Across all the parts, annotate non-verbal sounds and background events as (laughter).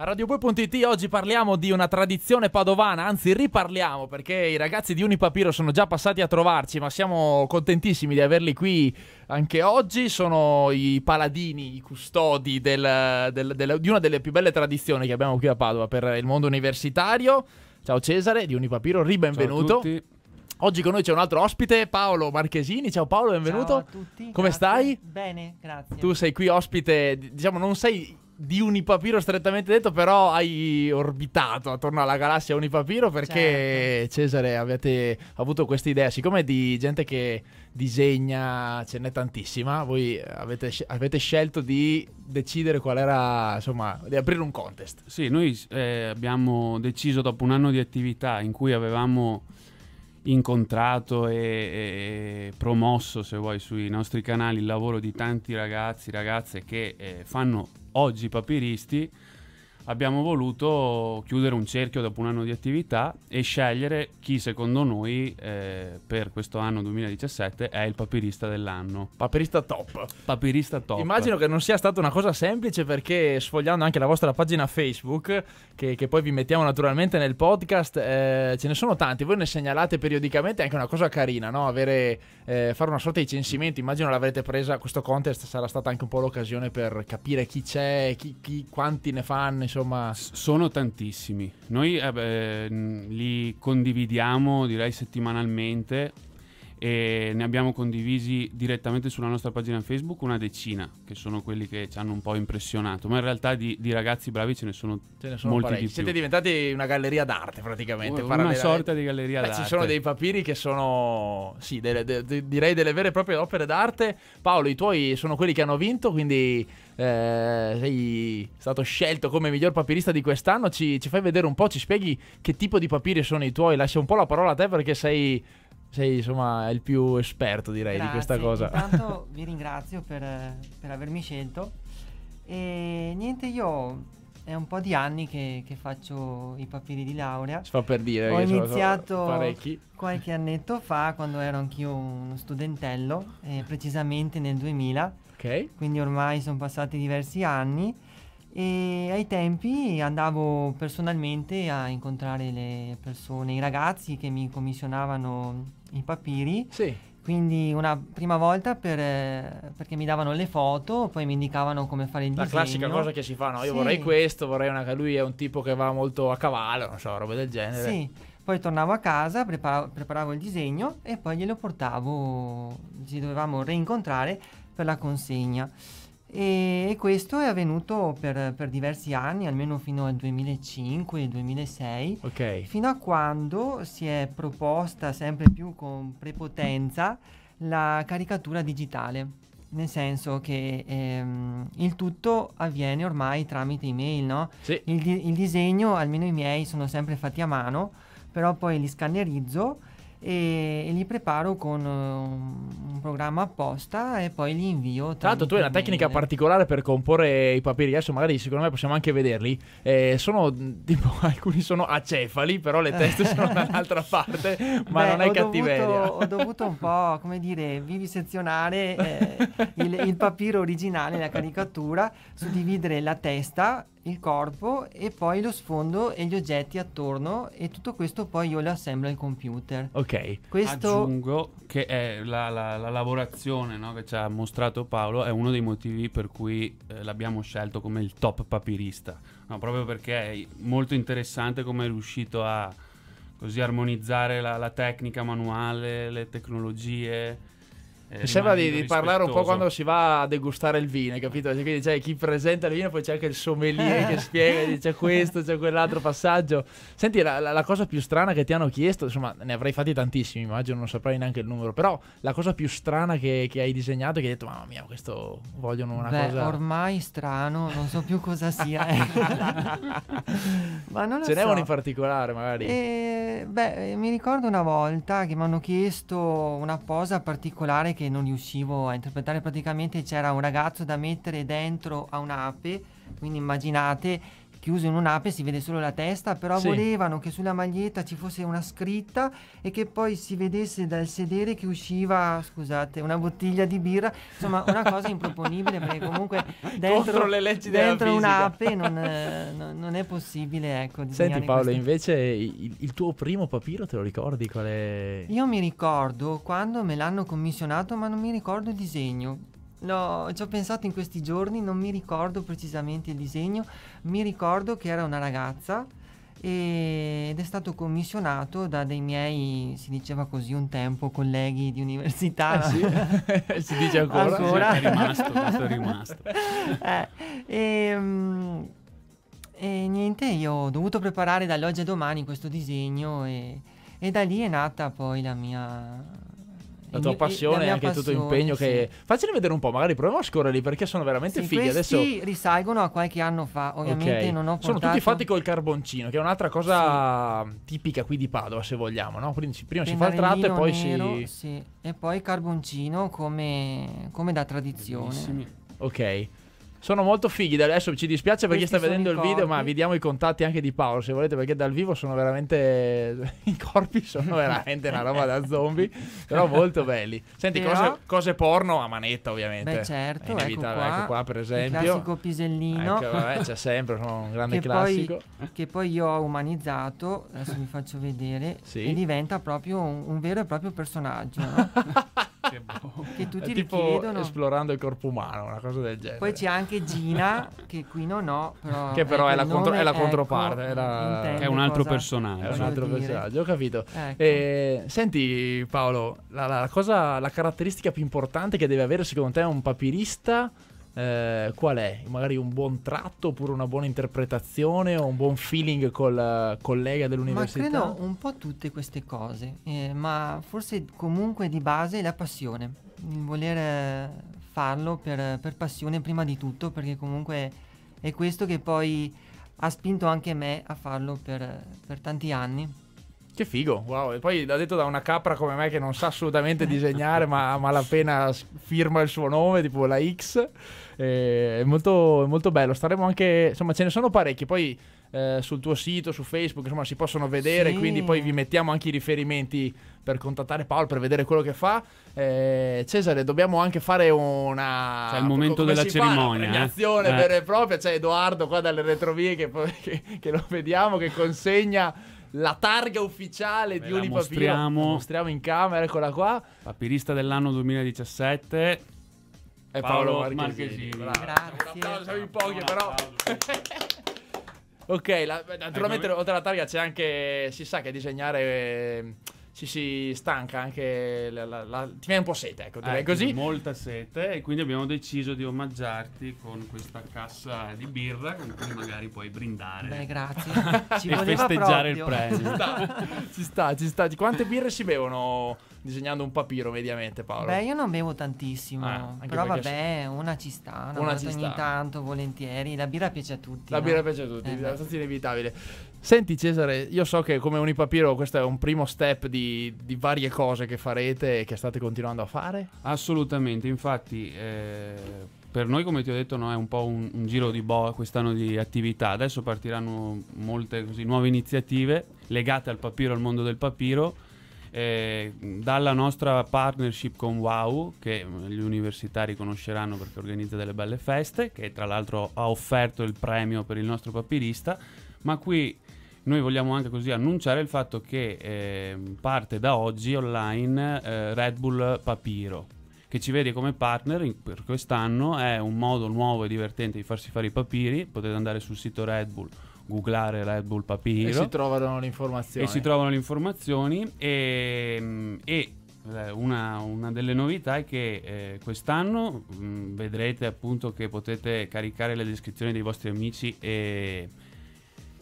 A RadioBoi.it oggi parliamo di una tradizione padovana, anzi riparliamo perché i ragazzi di Unipapiro sono già passati a trovarci, ma siamo contentissimi di averli qui anche oggi. Sono i paladini, i custodi del, del, del, di una delle più belle tradizioni che abbiamo qui a Padova per il mondo universitario. Ciao Cesare di Unipapiro, ribenvenuto. Oggi con noi c'è un altro ospite, Paolo Marchesini. Ciao Paolo, benvenuto. Ciao a tutti. Come grazie. stai? Bene, grazie. Tu sei qui ospite, diciamo non sei di Unipapiro strettamente detto, però hai orbitato attorno alla galassia Unipapiro perché certo. Cesare avete avuto questa idea, siccome di gente che disegna ce n'è tantissima, voi avete, avete scelto di decidere qual era, insomma, di aprire un contest. Sì, noi eh, abbiamo deciso dopo un anno di attività in cui avevamo incontrato e, e, promosso, se vuoi, sui nostri canali il lavoro di tanti ragazzi, ragazze che eh, fanno oggi i papiristi abbiamo voluto chiudere un cerchio dopo un anno di attività e scegliere chi secondo noi eh, per questo anno 2017 è il papirista dell'anno. Papirista top. Papirista top. Immagino che non sia stata una cosa semplice perché sfogliando anche la vostra pagina Facebook, che, che poi vi mettiamo naturalmente nel podcast, eh, ce ne sono tanti, voi ne segnalate periodicamente, è anche una cosa carina, no? Avere, eh, fare una sorta di censimento, immagino l'avrete presa, questo contest sarà stata anche un po' l'occasione per capire chi c'è, chi, chi, quanti ne fanno, insomma insomma... sono tantissimi. Noi eh, mm, li condividiamo, direi settimanalmente e ne abbiamo condivisi direttamente sulla nostra pagina Facebook una decina, che sono quelli che ci hanno un po' impressionato, ma in realtà di, di ragazzi bravi ce ne sono, ce ne sono molti parecchi. di più. Siete diventati una galleria d'arte praticamente. Una, una sorta di galleria Beh, d'arte. Ci sono dei papiri che sono, sì, delle, de, de, direi delle vere e proprie opere d'arte. Paolo, i tuoi sono quelli che hanno vinto, quindi eh, sei stato scelto come miglior papirista di quest'anno. Ci, ci fai vedere un po', ci spieghi che tipo di papiri sono i tuoi, lascia un po' la parola a te perché sei sei insomma il più esperto direi Grazie. di questa cosa. Intanto (laughs) vi ringrazio per, per, avermi scelto e niente io è un po' di anni che, che faccio i papiri di laurea. Si fa per dire. Ho iniziato qualche annetto fa quando ero anch'io uno studentello, eh, precisamente nel 2000. Ok. Quindi ormai sono passati diversi anni e ai tempi andavo personalmente a incontrare le persone, i ragazzi che mi commissionavano i papiri. Sì. Quindi una prima volta per, perché mi davano le foto, poi mi indicavano come fare il La disegno. La classica cosa che si fa, no? Io sì. vorrei questo, vorrei una... Lui è un tipo che va molto a cavallo, non so, roba del genere. Sì, poi tornavo a casa, prepara- preparavo il disegno e poi glielo portavo, ci dovevamo reincontrare per la consegna. E, e questo è avvenuto per, per, diversi anni, almeno fino al 2005-2006, okay. fino a quando si è proposta sempre più con prepotenza la caricatura digitale, nel senso che ehm, il tutto avviene ormai tramite email, no? Sì. Il, di- il disegno, almeno i miei, sono sempre fatti a mano, però poi li scannerizzo e, e li preparo con uh, un programma apposta e poi li invio. Tra l'altro tu hai una tecnica particolare per comporre i papiri, adesso magari secondo me possiamo anche vederli, eh, sono mm, tipo (laughs) alcuni sono acefali, però le teste sono dall'altra (laughs) parte, ma Beh, non è cattiveria. Dovuto, ho dovuto un po', come dire, vivisezionare eh, il, il papiro originale, la caricatura, suddividere la testa il corpo e poi lo sfondo e gli oggetti attorno e tutto questo poi io lo assemblo al computer. Ok, questo... aggiungo che è la, la, la lavorazione no, che ci ha mostrato Paolo è uno dei motivi per cui eh, l'abbiamo scelto come il top papirista, no, proprio perché è molto interessante come è riuscito a così armonizzare la, la tecnica manuale, le tecnologie eh, mi sembra di, di parlare un po' quando si va a degustare il vino, capito? Cioè, quindi c'è chi presenta il vino, poi c'è anche il sommelier che (laughs) spiega, dice questo, c'è quell'altro passaggio. Senti, la, la, la, cosa più strana che ti hanno chiesto, insomma, ne avrei fatti tantissimi, immagino, non saprai neanche il numero, però la cosa più strana che, che hai disegnato è che hai detto, mamma mia, questo vogliono una Beh, cosa... ormai strano, non so più cosa sia. (laughs) Ma non lo Ce so. n'è uno in particolare, magari. E... Eh, beh, mi ricordo una volta che mi hanno chiesto una posa particolare che non riuscivo a interpretare praticamente c'era un ragazzo da mettere dentro a un'ape quindi immaginate chiuso in un'ape, si vede solo la testa, però sì. volevano che sulla maglietta ci fosse una scritta e che poi si vedesse dal sedere che usciva, scusate, una bottiglia di birra, insomma una cosa (laughs) improponibile perché comunque (laughs) dentro, dentro un'ape non, eh, (laughs) non, è possibile. Ecco, Senti Paolo, queste... invece il, il, tuo primo papiro te lo ricordi? Qual è? Io mi ricordo quando me l'hanno commissionato ma non mi ricordo il disegno No, ci ho pensato in questi giorni, non mi ricordo precisamente il disegno, mi ricordo che era una ragazza ed è stato commissionato da dei miei, si diceva così un tempo, colleghi di università. Eh sì. (laughs) si dice ancora, ancora. Sì, è rimasto, (laughs) questo è rimasto. eh, e, ehm, e, niente, io ho dovuto preparare dall'oggi a domani questo disegno e, e da lì è nata poi la mia la tua passione e anche passione, il tuo impegno. Sì. Che... Facile vedere un po', magari proviamo a scorrere perché sono veramente sì, fighi. Adesso risalgono a qualche anno fa, ovviamente okay. non ho portato... Sono tutti fatti col carboncino, che è un'altra cosa sì. tipica qui di Padova, se vogliamo, no? Prima, prima si fa il tratto e poi nero, si... Sì. E poi carboncino come, come da tradizione. Bellissimi. Ok. Sono molto fighi. Adesso ci dispiace perché sta vedendo il video, ma vi diamo i contatti anche di Paolo se volete, perché dal vivo sono veramente. (laughs) I corpi sono veramente una roba da zombie, però molto belli. Senti, però... cose, cose, porno a manetta, ovviamente. Beh, certo. Ecco, ecco qua, ecco qua, per esempio. Il classico pisellino. Ecco, vabbè, c'è sempre, sono un grande che classico. Poi, che poi io ho umanizzato, adesso vi faccio vedere, sì. e diventa proprio un, un vero e proprio personaggio. No? (laughs) che, boh. (laughs) che tutti richiedono. esplorando il corpo umano, una cosa del genere. Poi c'è anche Gina, che qui non ho, però (laughs) che però ecco è, è, la, ecco, contro- è la, controparte, ecco, è, la... è, un altro personaggio. È un altro dire. personaggio, ho capito. Ecco. Eh, senti Paolo, la, la, cosa, la caratteristica più importante che deve avere secondo te un papirista eh, qual è? Magari un buon tratto oppure una buona interpretazione o un buon feeling col eh, collega dell'università? Ma credo un po' tutte queste cose, eh, ma forse comunque di base la passione, il voler farlo per, per passione prima di tutto, perché comunque è questo che poi ha spinto anche me a farlo per, per tanti anni che figo, wow. E poi l'ha detto da una capra come me che non sa assolutamente disegnare, ma a malapena firma il suo nome, tipo la X. è molto, molto bello. Staremo anche, insomma, ce ne sono parecchi. Poi eh, sul tuo sito, su Facebook, insomma, si possono vedere. Sì. Quindi poi vi mettiamo anche i riferimenti per contattare Paolo, per vedere quello che fa. Eh, Cesare, dobbiamo anche fare una. Cioè, il momento della cerimonia. Eh. Una premiazione eh? vera e propria. C'è Edoardo qua dalle retrovie che, poi, che, che lo vediamo, che consegna la targa ufficiale Ve di Uni mostriamo. Papiro. mostriamo in camera, eccola qua. Papirista dell'anno 2017. È Paolo, Paolo Marchesini. Marchesini. Grazie. siamo in pochi Buon però. (laughs) ok, la, naturalmente oltre alla targa c'è anche, si sa che disegnare... Eh, ci si stanca anche, la, la, la, ti viene un po' sete, ecco, direi eh, così. Molta sete e quindi abbiamo deciso di omaggiarti con questa cassa di birra con cui magari puoi brindare. Beh, grazie. (laughs) Ci e festeggiare proprio. il premio. Ci sta, ci sta, ci sta. Quante birre si bevono? disegnando un papiro mediamente Paolo. Beh, io non bevo tantissimo, ah, però vabbè, una ci sta, una ci sta. ogni tanto, volentieri, la birra piace a tutti. La no? birra piace a tutti, eh, è abbastanza inevitabile. Senti Cesare, io so che come Unipapiro questo è un primo step di, di varie cose che farete e che state continuando a fare? Assolutamente, infatti... Eh per noi, come ti ho detto, no, è un po' un, un, giro di boa quest'anno di attività. Adesso partiranno molte così, nuove iniziative legate al papiro, al mondo del papiro eh, dalla nostra partnership con WOW, che gli universitari conosceranno perché organizza delle belle feste, che tra l'altro ha offerto il premio per il nostro papirista, ma qui noi vogliamo anche così annunciare il fatto che eh, parte da oggi online eh, Red Bull Papiro che ci vede come partner per quest'anno è un modo nuovo e divertente di farsi fare i papiri potete andare sul sito Red Bull googlare Red Bull Papiro. E si trovano le informazioni. E si trovano le informazioni e, e eh, una, una, delle novità è che eh, quest'anno mh, mm, vedrete appunto che potete caricare le descrizioni dei vostri amici e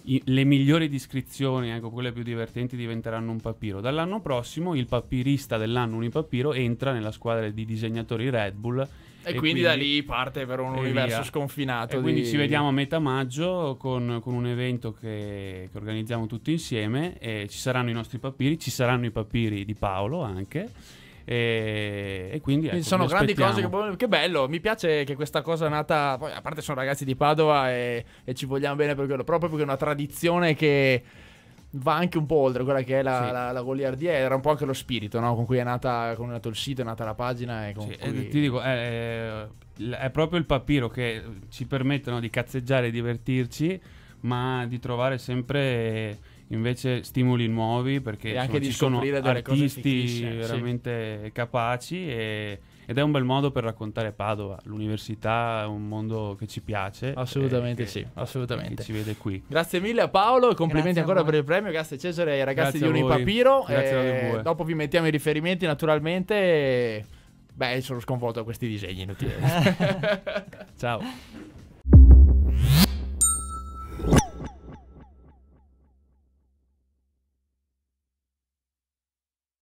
i, le migliori descrizioni, ecco, quelle più divertenti, diventeranno un papiro. Dall'anno prossimo il papirista dell'anno Unipapiro entra nella squadra di disegnatori Red Bull e, quindi, quindi, da lì parte per un universo via. sconfinato. E di... quindi ci vediamo a metà maggio con, con un evento che, che, organizziamo tutti insieme. E ci saranno i nostri papiri, ci saranno i papiri di Paolo anche. E, e quindi ecco, sono grandi aspettiamo. cose. Che, che, bello! Mi piace che questa cosa è nata. Poi, a parte sono ragazzi di Padova e, e ci vogliamo bene per quello, proprio perché è una tradizione che va anche un po' oltre quella che è la, sì. la, la goliardia, era un po' anche lo spirito no? con cui è, nata, con nato il sito, è nata la pagina. E con sì, cui... eh, ti dico, è, è, proprio il papiro che ci permettono di cazzeggiare e divertirci, ma di trovare sempre invece stimoli nuovi perché insomma, ci sono artisti veramente sì. capaci e ed è un bel modo per raccontare Padova. L'università è un mondo che ci piace. Eh, assolutamente sì, assolutamente. ci vede qui. Grazie mille a Paolo e complimenti ancora per il premio. Grazie Cesare e ai ragazzi Grazie di Unipapiro. Grazie a e dopo vi mettiamo i riferimenti naturalmente. E... Beh, sono sconvolto da questi disegni, inutile. (laughs) (laughs) Ciao.